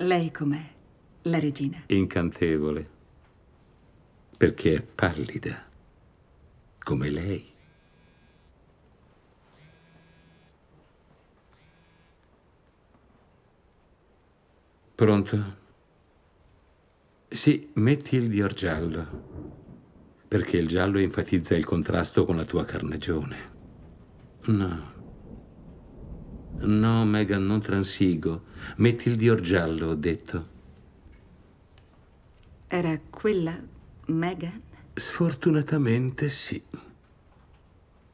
Lei com'è, la regina? Incantevole. Perché è pallida. Come lei. Pronto? Sì, metti il dior giallo. Perché il giallo enfatizza il contrasto con la tua carnagione. No, No, Megan, non transigo. Metti il Dior giallo, ho detto. Era quella Megan? Sfortunatamente sì.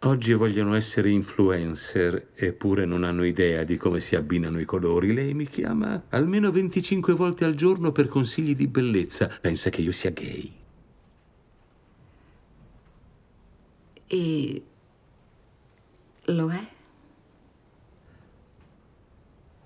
Oggi vogliono essere influencer, eppure non hanno idea di come si abbinano i colori. Lei mi chiama almeno 25 volte al giorno per consigli di bellezza. Pensa che io sia gay. E lo è?